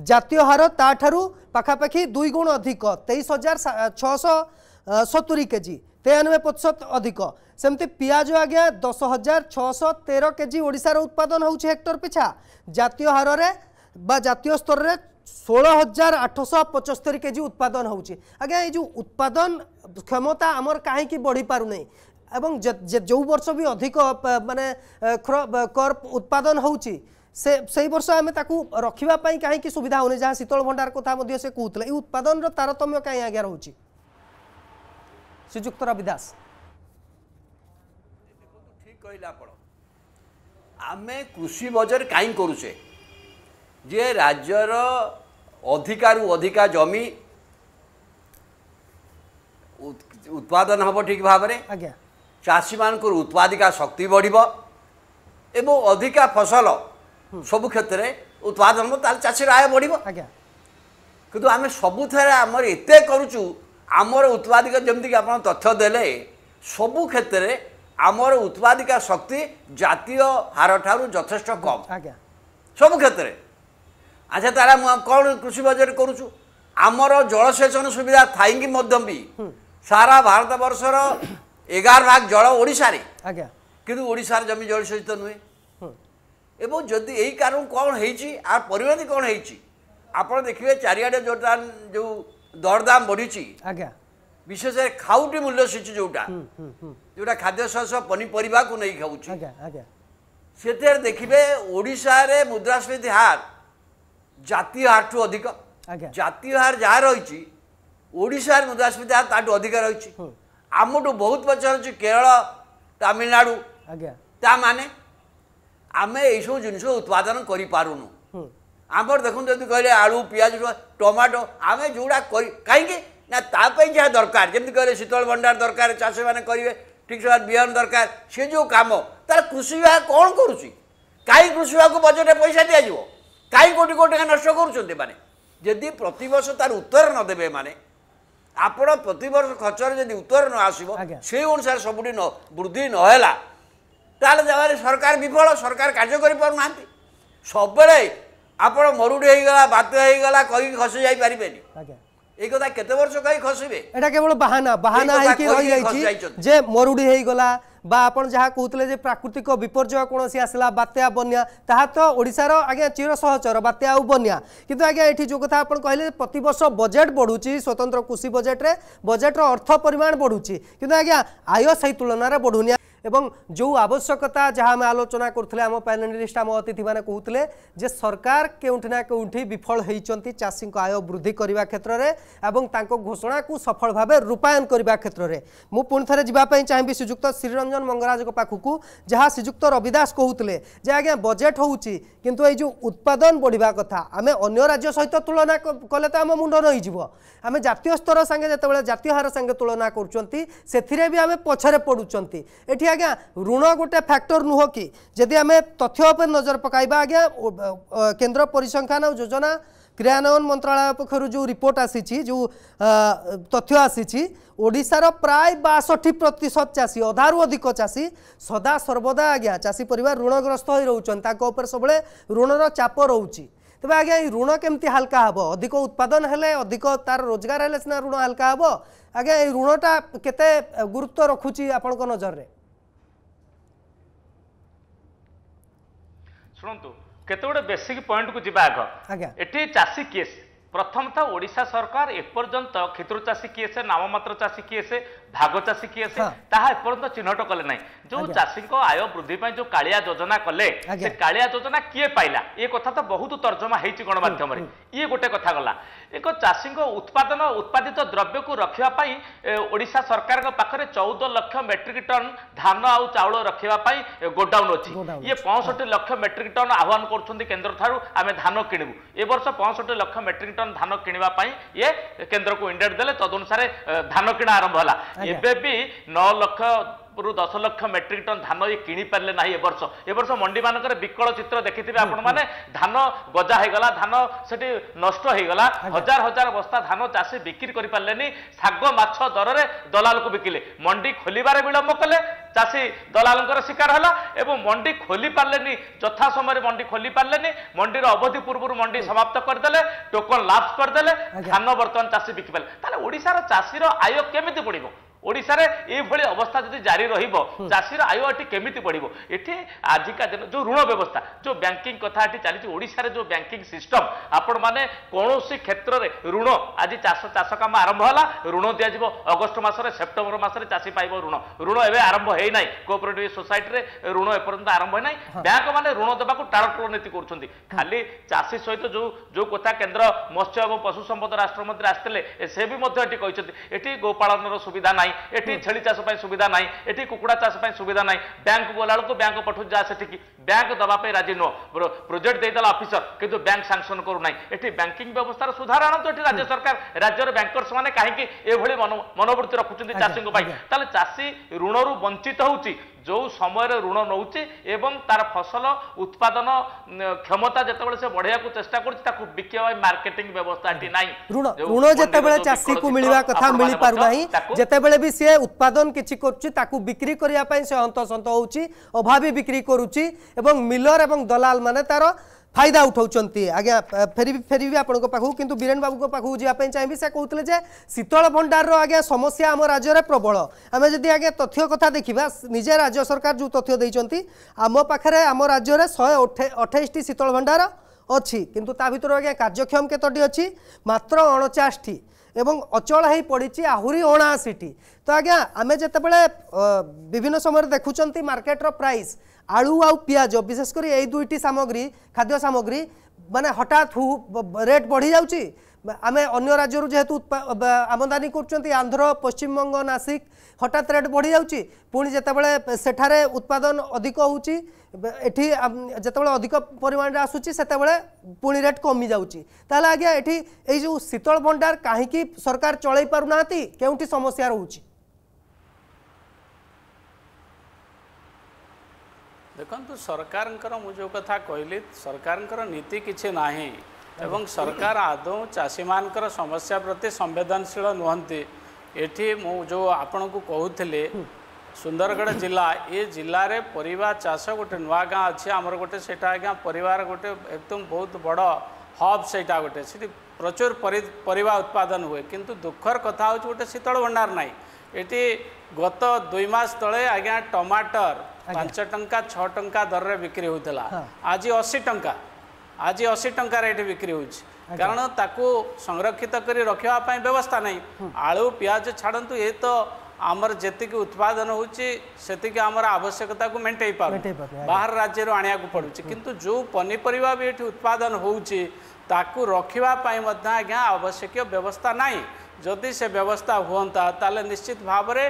[SPEAKER 1] जितिय हार ताठू पखापाखि दुई गुण अधिक तेईस हजार छः सतुरी के जी तेयानबे प्रतिशत अधिक सेमती पिज आज्ञा दस हजार छः तेरह के जी ओडार उत्पादन होक्टर पिछा जितिय हार जय स्तर में षोल हजार आठश पचस्तरी के जी उत्पादन होज्ञा ये उत्पादन क्षमता आमर कहीं बढ़ी पार नहीं जो वर्ष भी अधिक मानने कर उत्पादन हो ସେ ସେଇ ବର୍ଷ ଆମେ ତାକୁ ରଖିବା ପାଇଁ କାହିଁକି ସୁବିଧା ହେଉନି ଯାହା ଶୀତଳ ଭଣ୍ଡାର କଥା ମଧ୍ୟ ସେ କହୁଥିଲେ ଏଇ ଉତ୍ପାଦନର ତାରତମ୍ୟ କାହିଁ ଆଜ୍ଞା ରହୁଛି ଶ୍ରୀଯୁକ୍ତ ରବି ଦାସ
[SPEAKER 2] ଠିକ୍ କହିଲେ ଆପଣ ଆମେ କୃଷି ବଜାର କାହିଁ କରୁଛେ ଯେ ରାଜ୍ୟର ଅଧିକାରୁ ଅଧିକା ଜମି ଉତ୍ପାଦନ ହେବ ଠିକ୍ ଭାବରେ ଆଜ୍ଞା ଚାଷୀମାନଙ୍କର ଉତ୍ପାଦିକା ଶକ୍ତି ବଢ଼ିବ ଏବଂ ଅଧିକା ଫସଲ ସବୁ କ୍ଷେତ୍ରରେ ଉତ୍ପାଦନ ହେବ ତାହେଲେ ଚାଷୀର ଆୟ ବଢ଼ିବ ଆଜ୍ଞା କିନ୍ତୁ ଆମେ ସବୁଥିରେ ଆମର ଏତେ କରୁଛୁ ଆମର ଉତ୍ପାଦିକ ଯେମିତିକି ଆପଣ ତଥ୍ୟ ଦେଲେ ସବୁ କ୍ଷେତ୍ରରେ ଆମର ଉତ୍ପାଦିକା ଶକ୍ତି ଜାତୀୟ ହାରଠାରୁ ଯଥେଷ୍ଟ କମ୍ ଆଜ୍ଞା ସବୁ କ୍ଷେତ୍ରରେ ଆଚ୍ଛା ତାହେଲେ କ'ଣ କୃଷି ବଜେଟ୍ କରୁଛୁ ଆମର ଜଳସେଚନ ସୁବିଧା ଥାଇକି ମଧ୍ୟ ବି ସାରା ଭାରତବର୍ଷର ଏଗାର ଭାଗ ଜଳ ଓଡ଼ିଶାରେ ଆଜ୍ଞା କିନ୍ତୁ ଓଡ଼ିଶାର ଜମି ଜଳସେଚିତ ନୁହେଁ এবং ଯଦି ଏଇ କାରଣ କ'ଣ ହେଇଛି ଆର ପରିଣତି କ'ଣ ହେଇଛି ଆପଣ ଦେଖିବେ ଚାରିଆଡ଼େ ଯେଉଁଟା ଯେଉଁ ଦରଦାମ ବଢ଼ିଛି ଆଜ୍ଞା ବିଶେଷରେ ଖାଉଟି ମୂଲ୍ୟସୂଚୀ ଯେଉଁଟା ଯେଉଁଟା ଖାଦ୍ୟଶସ୍ୟ ପନିପରିବାକୁ ନେଇ ଖାଉଛି ସେଥିରେ ଦେଖିବେ ଓଡ଼ିଶାରେ ମୁଦ୍ରାସ୍ଫୀତି ହାର ଜାତୀୟ ହାରଠୁ ଅଧିକ ଜାତୀୟ ହାର ଯାହା ରହିଛି ଓଡ଼ିଶାରେ ମୁଦ୍ରାସ୍ଫୀତି ହାର ତାଠୁ ଅଧିକ ରହିଛି ଆମଠୁ ବହୁତ ପଛରେ ଅଛି କେରଳ ତାମିଲନାଡ଼ୁ ତା ମାନେ ଆମେ ଏଇସବୁ ଜିନିଷ ଉତ୍ପାଦନ କରିପାରୁନୁ ଆମର ଦେଖନ୍ତୁ ଯଦି କହିଲେ ଆଳୁ ପିଆଜ ଟମାଟୋ ଆମେ ଯେଉଁଗୁଡ଼ା କରି କାହିଁକି ନା ତା ପାଇଁ ଯାହା ଦରକାର ଯେମିତି କହିଲେ ଶୀତଳ ଭଣ୍ଡାର ଦରକାର ଚାଷୀମାନେ କରିବେ ଠିକ୍ ସମୟରେ ବିହନ ଦରକାର ସେ ଯେଉଁ କାମ ତାର କୃଷି ବିଭାଗ କ'ଣ କରୁଛି କାହିଁ କୃଷି ବିଭାଗକୁ ବଜେଟ୍ରେ ପଇସା ଦିଆଯିବ କାହିଁ କୋଟି କୋଟି ଟଙ୍କା ନଷ୍ଟ କରୁଛନ୍ତି ଏମାନେ ଯଦି ପ୍ରତିବର୍ଷ ତାର ଉତ୍ତର ନ ଦେବେ ଏମାନେ ଆପଣ ପ୍ରତିବର୍ଷ ଖର୍ଚ୍ଚରେ ଯଦି ଉତ୍ତର ନ ଆସିବ ସେଇ ଅନୁସାରେ ସବୁଠି ବୃଦ୍ଧି ନହେଲା তাহলে সরকার সরকার বিফল ତାହେଲେ ଦେବାରେ ସରକାର ବିଫଳ ସରକାର କାର୍ଯ୍ୟ କରିପାରୁନାହାନ୍ତି ସବୁବେଳେ ଆପଣ ମରୁଡ଼ି ହେଇଗଲା ବାତ୍ୟା ହେଇଗଲା କହିକି ଖସି ଯାଇପାରିବେନି এই কথা কত বর্ষ কই খসিবে
[SPEAKER 1] এটা কেবল বাহানা বাহানা হই কি রই যাইছি যে মরুড়ি হয়ে গলা বা আপনার যা কহুতলে যে প্রাকৃতিক বিপর্যয় কোনসি আসলা বাত্যা বন্যা তাহা তো ওড়শার আজ্ঞা চির সহচর বাত্যা ও বন্যা কিন্তু আজ্ঞা এটি যে কথা আপনার কহিলেন প্রতি বর্ষ বজেট বড়ুচি স্বতন্ত্র কৃষি বজেটে বজেটর অর্থ পরিমাণ বড়ুচি কিন্তু আজ্ঞা আয় সেই তুলনায় বড়ুনি এবং ଯେଉଁ ଆବଶ୍ୟକତା ଯାହା ଆମେ ଆଲୋଚନା କରୁଥିଲେ ଆମ ପ୍ୟାନେଲିଷ୍ଟ ଆମ ଅତିଥିମାନେ କହୁଥିଲେ ଯେ ସରକାର କେଉଁଠି ନା କେଉଁଠି ବିଫଳ ହୋଇଛନ୍ତି ଚାଷୀଙ୍କ ଆୟ ବୃଦ୍ଧି କରିବା କ୍ଷେତ୍ରରେ ଏବଂ ତାଙ୍କ ଘୋଷଣାକୁ ସଫଳ ଭାବେ ରୂପାୟନ କରିବା କ୍ଷେତ୍ରରେ ମୁଁ ପୁଣି ଥରେ ଯିବା ପାଇଁ ଚାହିଁବି ଶ୍ରୀଯୁକ୍ତ ଶ୍ରୀରଞ୍ଜନ ମଙ୍ଗରାଜଙ୍କ ପାଖକୁ ଯାହା ଶ୍ରୀଯୁକ୍ତ ରବି ଦାସ କହୁଥିଲେ ଯେ ଆଜ୍ଞା ବଜେଟ୍ ହେଉଛି କିନ୍ତୁ ଏଇ ଯେଉଁ ଉତ୍ପାଦନ ବଢ଼ିବା କଥା ଆମେ ଅନ୍ୟ ରାଜ୍ୟ ସହିତ ତୁଳନା କଲେ ତ ଆମ ମୁଣ୍ଡ ରହିଯିବ ଆମେ ଜାତୀୟ ସ୍ତର ସାଙ୍ଗେ ଯେତେବେଳେ ଜାତୀୟ ହାର ସାଙ୍ଗେ ତୁଳନା କରୁଛନ୍ତି ସେଥିରେ ବି ଆମେ ପଛରେ ପଡ଼ୁଛନ୍ତି ଏଠି আজ্ঞা ଋଣ ଗୋଟେ ଫ୍ୟାକ୍ଟର ନୁହଁ କି ଯଦି ଆମେ ତଥ୍ୟ ଉପରେ ନଜର ପକାଇବା ଆଜ୍ଞା କେନ୍ଦ୍ର ପରିସଂଖ୍ୟାନ ଆଉ ଯୋଜନା କ୍ରିୟାନ୍ୱୟନ ମନ୍ତ୍ରଣାଳୟ ପକ୍ଷରୁ ଯେଉଁ ରିପୋର୍ଟ ଆସିଛି ଯେଉଁ ତଥ୍ୟ ଆସିଛି ଓଡ଼ିଶାର ପ୍ରାୟ ବାଷଠି ପ୍ରତିଶତ ଚାଷୀ ଅଧାରୁ ଅଧିକ ଚାଷୀ ସଦା ସର୍ବଦା ଆଜ୍ଞା ଚାଷୀ ପରିବାର ଋଣଗ୍ରସ୍ତ ହୋଇ ରହୁଛନ୍ତି ତାଙ୍କ ଉପରେ ସବୁବେଳେ ଋଣର ଚାପ ରହୁଛି ତେବେ ଆଜ୍ଞା ଏଇ ଋଣ କେମିତି ହାଲକା ହେବ ଅଧିକ ଉତ୍ପାଦନ ହେଲେ ଅଧିକ ତାର ରୋଜଗାର ହେଲେ ସିନା ଋଣ ହାଲକା ହେବ ଆଜ୍ଞା ଏଇ ଋଣଟା କେତେ ଗୁରୁତ୍ୱ ରଖୁଛି ଆପଣଙ୍କ ନଜରରେ
[SPEAKER 4] ଶୁଣନ୍ତୁ କେତେ ଗୋଟେ ବେସିକ ପଏଣ୍ଟକୁ ଯିବା ଆଗ ଆଜ୍ଞା ଏଠି ଚାଷୀ କେସ୍ ପ୍ରଥମତଃ ଓଡ଼ିଶା ସରକାର ଏପର୍ଯ୍ୟନ୍ତ କ୍ଷୁଦ୍ର ଚାଷୀ କିଏ ସେ ନାମମାତ୍ର ଚାଷୀ କିଏ ସେ ଭାଗ ଚାଷୀ କିଏ ସେ ତାହା ଏପର୍ଯ୍ୟନ୍ତ ଚିହ୍ନଟ କଲେ ନାହିଁ ଯୋଉ ଚାଷୀଙ୍କ ଆୟ ବୃଦ୍ଧି ପାଇଁ ଯୋଉ କାଳିଆ ଯୋଜନା କଲେ ସେ କାଳିଆ ଯୋଜନା କିଏ ପାଇଲା ଏ କଥା ତ ବହୁତ ତର୍ଜମା ହେଇଛି ଗଣମାଧ୍ୟମରେ ଇଏ ଗୋଟେ କଥା ଗଲା ଏକ ଚାଷୀଙ୍କ ଉତ୍ପାଦନ ଉତ୍ପାଦିତ ଦ୍ରବ୍ୟକୁ ରଖିବା ପାଇଁ ଓଡ଼ିଶା ସରକାରଙ୍କ ପାଖରେ ଚଉଦ ଲକ୍ଷ ମେଟ୍ରିକ ଟନ୍ ଧାନ ଆଉ ଚାଉଳ ରଖିବା ପାଇଁ ଗୋଡାଉନ୍ ଅଛି ଇଏ ପଞ୍ଚଷଠି ଲକ୍ଷ ମେଟ୍ରିକ ଟନ୍ ଆହ୍ୱାନ କରୁଛନ୍ତି କେନ୍ଦ୍ର ଠାରୁ ଆମେ ଧାନ କିଣିବୁ ଏ ବର୍ଷ ପଞ୍ଚଷଠି ଲକ୍ଷ ମେଟ୍ରିକ ଟନ୍ ଧାନ କିଣିବା ପାଇଁ ଇଏ କେନ୍ଦ୍ରକୁ ଇଣ୍ଡେଟ୍ ଦେଲେ ତଦନୁସାରେ ଧାନ କିଣା ଆରମ୍ଭ ହେଲା ଏବେ ବି ନଅ ଲକ୍ଷ ରୁ ଦଶ ଲକ୍ଷ ମେଟ୍ରିକ ଟନ ଧାନ ଇଏ କିଣିପାରିଲେ ନାହିଁ ଏବର୍ଷ ଏବର୍ଷ ମଣ୍ଡିମାନଙ୍କରେ ବିକଳ ଚିତ୍ର ଦେଖିଥିବେ ଆପଣମାନେ ଧାନ ଗଜା ହେଇଗଲା ଧାନ ସେଠି ନଷ୍ଟ ହେଇଗଲା ହଜାର ହଜାର ବସ୍ତା ଧାନ ଚାଷୀ ବିକ୍ରି କରିପାରିଲେନି ଶାଗ ମାଛ ଦରରେ ଦଲାଲକୁ ବିକିଲେ ମଣ୍ଡି ଖୋଲିବାରେ ବିଳମ୍ବ କଲେ ଚାଷୀ ଦଲାଲଙ୍କର ଶିକାର ହେଲା ଏବଂ ମଣ୍ଡି ଖୋଲି ପାରିଲେନି ଯଥା ସମୟରେ ମଣ୍ଡି ଖୋଲି ପାରିଲେନି ମଣ୍ଡିର ଅବଧି ପୂର୍ବରୁ ମଣ୍ଡି ସମାପ୍ତ କରିଦେଲେ ଟୋକନ ଲାଭ କରିଦେଲେ ଧାନ ବର୍ତ୍ତମାନ ଚାଷୀ ବିକିପାରିଲେ ତାହେଲେ ଓଡ଼ିଶାର ଚାଷୀର ଆୟ କେମିତି ବଢ଼ିବ ଓଡ଼ିଶାରେ ଏଭଳି ଅବସ୍ଥା ଯଦି ଜାରି ରହିବ ଚାଷୀର ଆୟ ଏଠି କେମିତି ବଢ଼ିବ ଏଠି ଆଜିକା ଦିନ ଯେଉଁ ଋଣ ବ୍ୟବସ୍ଥା ଯେଉଁ ବ୍ୟାଙ୍କିଂ କଥା ଏଠି ଚାଲିଛି ଓଡ଼ିଶାରେ ଯେଉଁ ବ୍ୟାଙ୍କିଂ ସିଷ୍ଟମ୍ ଆପଣମାନେ କୌଣସି କ୍ଷେତ୍ରରେ ଋଣ ଆଜି ଚାଷ ଚାଷ କାମ ଆରମ୍ଭ ହେଲା ଋଣ ଦିଆଯିବ ଅଗଷ୍ଟ ମାସରେ ସେପ୍ଟେମ୍ବର ମାସରେ ଚାଷୀ ପାଇବ ଋଣ ଋଣ ଏବେ ଆରମ୍ଭ ହେଇନାହିଁ କୋଅପରେଟିଭ ସୋସାଇଟିରେ ଋଣ ଏପର୍ଯ୍ୟନ୍ତ ଆରମ୍ଭ ହେଇନାହିଁ ବ୍ୟାଙ୍କମାନେ ଋଣ ଦେବାକୁ ଟାଳଟଳ ନୀତି କରୁଛନ୍ତି ଖାଲି ଚାଷୀ ସହିତ ଯେଉଁ ଯେଉଁ କଥା କେନ୍ଦ୍ର ମତ୍ସ୍ୟ ଏବଂ ପଶୁ ସମ୍ପଦ ରାଷ୍ଟ୍ରମନ୍ତ୍ରୀ ଆସିଥିଲେ ସେ ବି ମଧ୍ୟ ଏଠି କହିଛନ୍ତି ଏଠି ଗୋପାଳନର ସୁବିଧା ନାହିଁ ନାହିଁ ଏଠି ଛେଳି ଚାଷ ପାଇଁ ସୁବିଧା ନାହିଁ ଏଠି କୁକୁଡ଼ା ଚାଷ ପାଇଁ ସୁବିଧା ନାହିଁ ବ୍ୟାଙ୍କକୁ ଗଲାବେଳକୁ ବ୍ୟାଙ୍କ ପଠଉଛି ଯା ସେଠିକି ବ୍ୟାଙ୍କ ଦେବା ପାଇଁ ରାଜି ନୁହଁ ପ୍ରୋଜେକ୍ଟ ଦେଇଦେଲା ଅଫିସର କିନ୍ତୁ ବ୍ୟାଙ୍କ ସାଂସନ କରୁନାହିଁ ଏଠି ବ୍ୟାଙ୍କିଂ ବ୍ୟବସ୍ଥାର ସୁଧାର ଆଣନ୍ତୁ ଏଠି ରାଜ୍ୟ ସରକାର ରାଜ୍ୟର ବ୍ୟାଙ୍କର୍ସ ମାନେ କାହିଁକି ଏଭଳି ମନୋବୃତ୍ତି ରଖୁଛନ୍ତି ଚାଷୀଙ୍କ ପାଇଁ ତାହେଲେ ଚାଷୀ ଋଣରୁ ବଞ୍ଚିତ ହେଉଛି ଯେଉଁ ସମୟରେ ଋଣ ନେଉଛି ଏବଂ ତାର ଫସଲ ଉତ୍ପାଦନ କ୍ଷମତା ଯେତେବେଳେ ସେ ବଢ଼େଇବାକୁ ଚେଷ୍ଟା କରୁଛି ତାକୁ ବିକ୍ରୟ ପାଇଁ ମାର୍କେଟିଂ ବ୍ୟବସ୍ଥାଟି ନାହିଁ
[SPEAKER 1] ଋଣ ଋଣ ଯେତେବେଳେ ଚାଷୀକୁ ମିଳିବା କଥା ମିଳିପାରୁନାହିଁ ଯେତେବେଳେ ବି ସିଏ ଉତ୍ପାଦନ କିଛି କରୁଛି ତାକୁ ବିକ୍ରି କରିବା ପାଇଁ ସେ ହନ୍ତସନ୍ତ ହେଉଛି ଅଭାବୀ ବିକ୍ରି କରୁଛି ଏବଂ ମିଲର ଏବଂ ଦଲାଲ ମାନେ ତାର ଫାଇଦା ଉଠାଉଛନ୍ତି ଆଜ୍ଞା ଫେରିବି ଫେରିବି ଆପଣଙ୍କ ପାଖକୁ କିନ୍ତୁ ବୀରେନ ବାବୁଙ୍କ ପାଖକୁ ଯିବା ପାଇଁ ଚାହିଁବି ସେ କହୁଥିଲେ ଯେ ଶୀତଳ ଭଣ୍ଡାରର ଆଜ୍ଞା ସମସ୍ୟା ଆମ ରାଜ୍ୟରେ ପ୍ରବଳ ଆମେ ଯଦି ଆଜ୍ଞା ତଥ୍ୟ କଥା ଦେଖିବା ନିଜେ ରାଜ୍ୟ ସରକାର ଯେଉଁ ତଥ୍ୟ ଦେଇଛନ୍ତି ଆମ ପାଖରେ ଆମ ରାଜ୍ୟରେ ଶହେ ଅଠେଇଶଟି ଶୀତଳ ଭଣ୍ଡାର ଅଛି କିନ୍ତୁ ତା ଭିତରୁ ଆଜ୍ଞା କାର୍ଯ୍ୟକ୍ଷମ କେତୋଟି ଅଛି ମାତ୍ର ଅଣଚାଶଟି ଏବଂ ଅଚଳ ହେଇ ପଡ଼ିଛି ଆହୁରି ଅଣାଅଶୀଟି ତ ଆଜ୍ଞା ଆମେ ଯେତେବେଳେ ବିଭିନ୍ନ ସମୟରେ ଦେଖୁଛନ୍ତି ମାର୍କେଟର ପ୍ରାଇସ୍ আলু আউ পিঁয়াজ বিশেষ করে এই দুইটি সামগ্রী খাদ্য সামগ্রী মানে হঠাৎ হু রেট বড়ি যাচ্ছে আমি অন্য রাজ্যর যেহেতু আমদানি করছেন আন্ধ্র পশ্চিমবঙ্গ নাসিক হঠাৎ রেট বড়ি যাচ্ছে পুঁ যেতবে সেঠারে উৎপাদন অধিক হচ্ছে এটি যেতবে অধিক পরিমাণে আসুচি সেতবে পুঁ রেট কমি যাচ্ছে তাহলে আজ্ঞা এটি এই যে শীতল ভণ্ডার কাহিকি সরকার চলাই পু না কেউটি সমস্যা রয়েছে
[SPEAKER 5] ଦେଖନ୍ତୁ ସରକାରଙ୍କର ମୁଁ ଯେଉଁ କଥା କହିଲି ସରକାରଙ୍କର ନୀତି କିଛି ନାହିଁ ଏବଂ ସରକାର ଆଦୌ ଚାଷୀମାନଙ୍କର ସମସ୍ୟା ପ୍ରତି ସମ୍ବେଦନଶୀଳ ନୁହନ୍ତି ଏଠି ମୁଁ ଯେଉଁ ଆପଣଙ୍କୁ କହୁଥିଲି ସୁନ୍ଦରଗଡ଼ ଜିଲ୍ଲା ଏ ଜିଲ୍ଲାରେ ପରିବା ଚାଷ ଗୋଟେ ନୂଆ ଗାଁ ଅଛି ଆମର ଗୋଟେ ସେଇଟା ଆଜ୍ଞା ପରିବାର ଗୋଟେ ଏକଦମ ବହୁତ ବଡ଼ ହବ୍ ସେଇଟା ଗୋଟେ ସେଠି ପ୍ରଚୁର ପରିବା ଉତ୍ପାଦନ ହୁଏ କିନ୍ତୁ ଦୁଃଖର କଥା ହେଉଛି ଗୋଟେ ଶୀତଳ ଭଣ୍ଡାର ନାହିଁ এটি গত দুই মাস তলে আজ্ঞা টমাটর পাঁচ টঙ্কা ছ টঙ্কা দরের বিক্রি হয়েছিল আজ অশী টঙ্কা আজ অশী টঙ্কার এটি বিক্রি হচ্ছে কারণ তাকে সংরক্ষিত করে রক্ষা ব্যবস্থা নাই আলু পিঁয়াজ ছাড়ন্তু এ তো আমার যেতিকি উৎপাদন হচ্ছে সেতিকি আমার আবশ্যকতা মেটাই পাব বাহার রাজ্যর আনিয়া পড়ুছে কিন্তু যে পনিপরিবা বি এটি উৎপাদন হচ্ছে তাকে রক্ষা আজ্ঞা আবশ্যকীয় ব্যবস্থা নাই ଯଦି ସେ ବ୍ୟବସ୍ଥା ହୁଅନ୍ତା ତାହେଲେ ନିଶ୍ଚିତ ଭାବରେ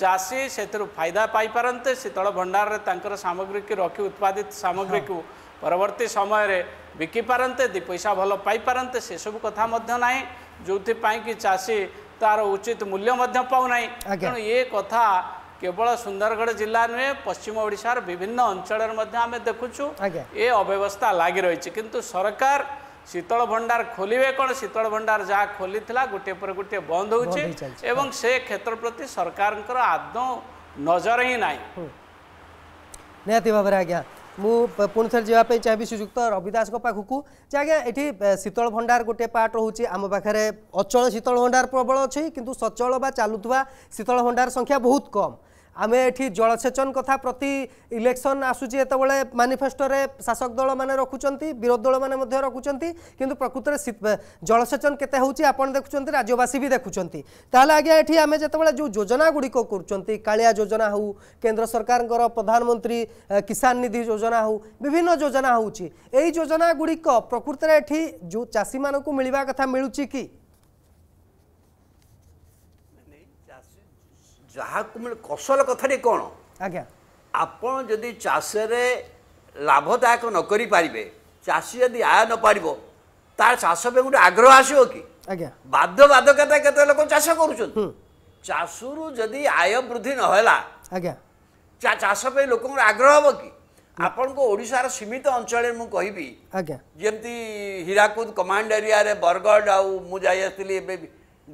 [SPEAKER 5] ଚାଷୀ ସେଥିରୁ ଫାଇଦା ପାଇପାରନ୍ତେ ଶୀତଳ ଭଣ୍ଡାରରେ ତାଙ୍କର ସାମଗ୍ରୀ କି ରଖି ଉତ୍ପାଦିତ ସାମଗ୍ରୀକୁ ପରବର୍ତ୍ତୀ ସମୟରେ ବିକିପାରନ୍ତେ ଦୁଇ ପଇସା ଭଲ ପାଇପାରନ୍ତେ ସେସବୁ କଥା ମଧ୍ୟ ନାହିଁ ଯେଉଁଥିପାଇଁ କି ଚାଷୀ ତା'ର ଉଚିତ ମୂଲ୍ୟ ମଧ୍ୟ ପାଉନାହିଁ ତେଣୁ ଏ କଥା କେବଳ ସୁନ୍ଦରଗଡ଼ ଜିଲ୍ଲା ନୁହେଁ ପଶ୍ଚିମ ଓଡ଼ିଶାର ବିଭିନ୍ନ ଅଞ୍ଚଳରେ ମଧ୍ୟ ଆମେ ଦେଖୁଛୁ ଏ ଅବ୍ୟବସ୍ଥା ଲାଗି ରହିଛି କିନ୍ତୁ ସରକାର শীতল ভণ্ডার খোলবে কোণ শীতল ভণ্ডার যা খোলি গোটিয়ে পরে গোটিয়ে বন্ধ হচ্ছে এবং সে ক্ষেত্র প্রতি সরকারঙ্কর আদৌ নজর হি নাই
[SPEAKER 1] ନିହାତି ଭାବରେ ଆଜ୍ଞା ମୁଁ ପୁଣି ଥରେ ଯିବା ପାଇଁ ଚାହିଁବି ଶ୍ରୀଯୁକ୍ତ ରବି ଦାସଙ୍କ ପାଖକୁ ଯେ ଆଜ୍ଞା ଏଠି ଶୀତଳ ଭଣ୍ଡାର ଗୋଟିଏ ପାର୍ଟ ରହୁଛି ଆମ ପାଖରେ ଅଚଳ ଶୀତଳ ଭଣ୍ଡାର ପ୍ରବଳ ଅଛି କିନ୍ତୁ ସଚଳ ବା ଚାଲୁଥିବା ଶୀତଳ ଭଣ୍ଡାର ସଂଖ୍ୟା ବହୁତ କମ୍ ଆମେ ଏଠି ଜଳସେଚନ କଥା ପ୍ରତି ଇଲେକ୍ସନ୍ ଆସୁଛି ଯେତେବେଳେ ମାନିଫେଷ୍ଟୋରେ ଶାସକ ଦଳମାନେ ରଖୁଛନ୍ତି ବିରୋଧୀ ଦଳମାନେ ମଧ୍ୟ ରଖୁଛନ୍ତି କିନ୍ତୁ ପ୍ରକୃତରେ ଜଳସେଚନ କେତେ ହେଉଛି ଆପଣ ଦେଖୁଛନ୍ତି ରାଜ୍ୟବାସୀ ବି ଦେଖୁଛନ୍ତି ତାହେଲେ ଆଜ୍ଞା ଏଠି ଆମେ ଯେତେବେଳେ ଯେଉଁ ଯୋଜନାଗୁଡ଼ିକ କରୁଛନ୍ତି କାଳିଆ ଯୋଜନା ହେଉ କେନ୍ଦ୍ର ସରକାରଙ୍କର ପ୍ରଧାନମନ୍ତ୍ରୀ କିଷାନ ନିଧି ଯୋଜନା ହେଉ ବିଭିନ୍ନ ଯୋଜନା ହେଉଛି ଏଇ ଯୋଜନାଗୁଡ଼ିକ ପ୍ରକୃତରେ ଏଠି ଯେଉଁ ଚାଷୀମାନଙ୍କୁ ମିଳିବା କଥା ମିଳୁଛି କି
[SPEAKER 2] ଯାହାକୁ ମାନେ କସଲ କଥାଟି କ'ଣ ଆଜ୍ଞା ଆପଣ ଯଦି ଚାଷରେ ଲାଭଦାୟକ ନ କରିପାରିବେ ଚାଷୀ ଯଦି ଆୟ ନ ପାରିବ ତା ଚାଷ ପାଇଁ ଗୋଟେ ଆଗ୍ରହ ଆସିବ କି ଆଜ୍ଞା ବାଧ୍ୟ ବାଧକତା କେତେ ଲୋକ ଚାଷ କରୁଛନ୍ତି ଚାଷରୁ ଯଦି ଆୟ ବୃଦ୍ଧି ନ ହେଲା ଆଜ୍ଞା ଚାଷ ପାଇଁ ଲୋକଙ୍କର ଆଗ୍ରହ ହେବ କି ଆପଣଙ୍କ ଓଡ଼ିଶାର ସୀମିତ ଅଞ୍ଚଳରେ ମୁଁ କହିବି ଆଜ୍ଞା ଯେମିତି ହୀରାକୁଦ କମାଣ୍ଡ ଏରିଆରେ ବରଗଡ଼ ଆଉ ମୁଁ ଯାଇ ଆସିଥିଲି ଏବେ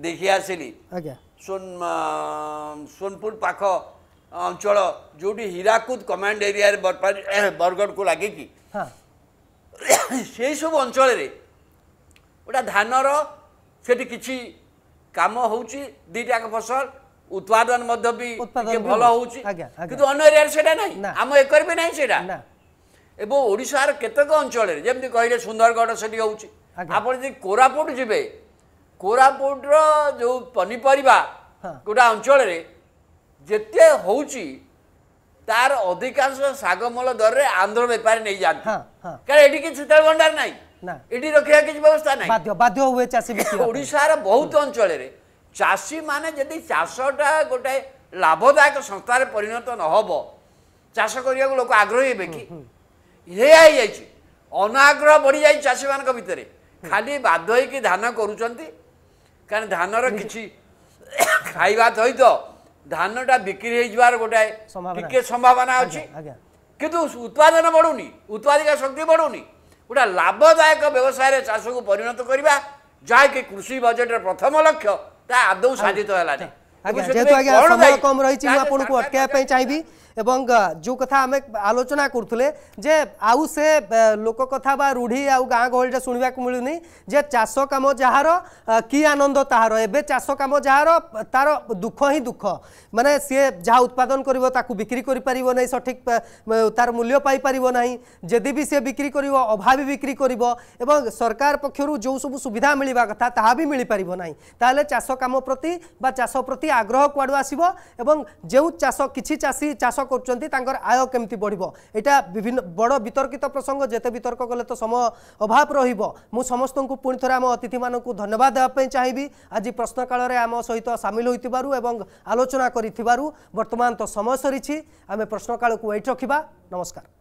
[SPEAKER 2] ଦେଖି ଆସିଲି ଆଜ୍ଞା ସୋନପୁର ପାଖ ଅଞ୍ଚଳ ଯେଉଁଠି ହୀରାକୁଦ କମାଣ୍ଡ ଏରିଆରେ ବରଗଡ଼କୁ ଲାଗିକି ସେହିସବୁ ଅଞ୍ଚଳରେ ଗୋଟେ ଧାନର ସେଠି କିଛି କାମ ହେଉଛି ଦୁଇଟାକ ଫସଲ ଉତ୍ପାଦନ ମଧ୍ୟ ବି ଭଲ ହେଉଛି କିନ୍ତୁ ଅନ୍ୟ ଏରିଆରେ ସେଇଟା ନାହିଁ ଆମ ଏକରେ ବି ନାହିଁ ସେଇଟା ଏବଂ ଓଡ଼ିଶାର କେତେକ ଅଞ୍ଚଳରେ ଯେମିତି କହିଲେ ସୁନ୍ଦରଗଡ଼ ସେଠି ହେଉଛି ଆପଣ ଯଦି କୋରାପୁଟ ଯିବେ କୋରାପୁଟର ଯେଉଁ ପନିପରିବା ଗୋଟେ ଅଞ୍ଚଳରେ ଯେତେ ହେଉଛି ତାର ଅଧିକାଂଶ ଶାଗମୂଳ ଦରରେ ଆନ୍ଧ୍ର ବେପାରୀ ନେଇଯାଆନ୍ତି କାରଣ ଏଠି କିଛି ଶୀତଳ ଭଣ୍ଡାର ନାହିଁ ଏଠି ରଖିବା କିଛି ବ୍ୟବସ୍ଥା ନାହିଁ ଓଡ଼ିଶାର ବହୁତ ଅଞ୍ଚଳରେ ଚାଷୀମାନେ ଯଦି ଚାଷଟା ଗୋଟେ ଲାଭଦାୟକ ସଂସ୍ଥାରେ ପରିଣତ ନ ହେବ ଚାଷ କରିବାକୁ ଲୋକ ଆଗ୍ରହୀ ହେବେ କି ଏହା ହେଇଯାଇଛି ଅନାଗ୍ରହ ବଢ଼ିଯାଇଛି ଚାଷୀମାନଙ୍କ ଭିତରେ ଖାଲି ବାଧ୍ୟ ହେଇକି ଧାନ କରୁଛନ୍ତି କାରଣ ଧାନର କିଛି ଖାଇବା ସହିତ ଧାନଟା ବିକ୍ରି ହେଇଯିବାର ଗୋଟାଏ ଟିକେ ସମ୍ଭାବନା ଅଛି କିନ୍ତୁ ଉତ୍ପାଦନ ବଢ଼ୁନି ଉତ୍ପାଦିକା ଶକ୍ତି ବଢ଼ୁନି ଗୋଟେ ଲାଭଦାୟକ ବ୍ୟବସାୟରେ ଚାଷକୁ ପରିଣତ କରିବା ଯାହାକି କୃଷି ବଜେଟର ପ୍ରଥମ ଲକ୍ଷ୍ୟ ତାହା ଆଦୌ ସାଧିତ ହେଲାନି ଯେହେତୁ ଆଜ୍ଞା ସମୟ
[SPEAKER 1] କମ୍ ରହିଛି ମୁଁ ଆପଣଙ୍କୁ ଅଟକାଇବା ପାଇଁ ଚାହିଁବି এবং যে কথা আমি আলোচনা করুলে যে আউ সে লোক কথা বা রূঢ়ি আউ গাঁ গহলিটা শুণবাক মিলুনি যে চাষ কাম যাহার কি আনন্দ তাহার এবে চাষ কাম যাহার তার দুঃখ হি দুঃখ মানে সি যা উৎপাদন করব তাকে বিক্রি করে পারিব না সঠিক তার মূল্য পাইপারিব না যদি বি সি বিক্রি করব অভাবী বিক্রি করব এবং সরকার পক্ষর যে সব সুবিধা মিলবা কথা তাহা বি মিলিপারিব না তাহলে চাষ কাম প্রতি বা চাষ প্রতি আগ্রহ কুয়াড়ু আসব এবং যে চাষ কিছু চাষী চাষ କରୁଛନ୍ତି ତାଙ୍କର ଆୟ କେମିତି ବଢ଼ିବ ଏଇଟା ବିଭିନ୍ନ ବଡ଼ ବିତର୍କିତ ପ୍ରସଙ୍ଗ ଯେତେ ବିତର୍କ କଲେ ତ ସମୟ ଅଭାବ ରହିବ ମୁଁ ସମସ୍ତଙ୍କୁ ପୁଣି ଥରେ ଆମ ଅତିଥିମାନଙ୍କୁ ଧନ୍ୟବାଦ ଦେବା ପାଇଁ ଚାହିଁବି ଆଜି ପ୍ରଶ୍ନକାଳରେ ଆମ ସହିତ ସାମିଲ ହୋଇଥିବାରୁ ଏବଂ ଆଲୋଚନା କରିଥିବାରୁ ବର୍ତ୍ତମାନ ତ ସମୟ ସରିଛି ଆମେ ପ୍ରଶ୍ନକାଳକୁ ୱେଟ୍ ରଖିବା ନମସ୍କାର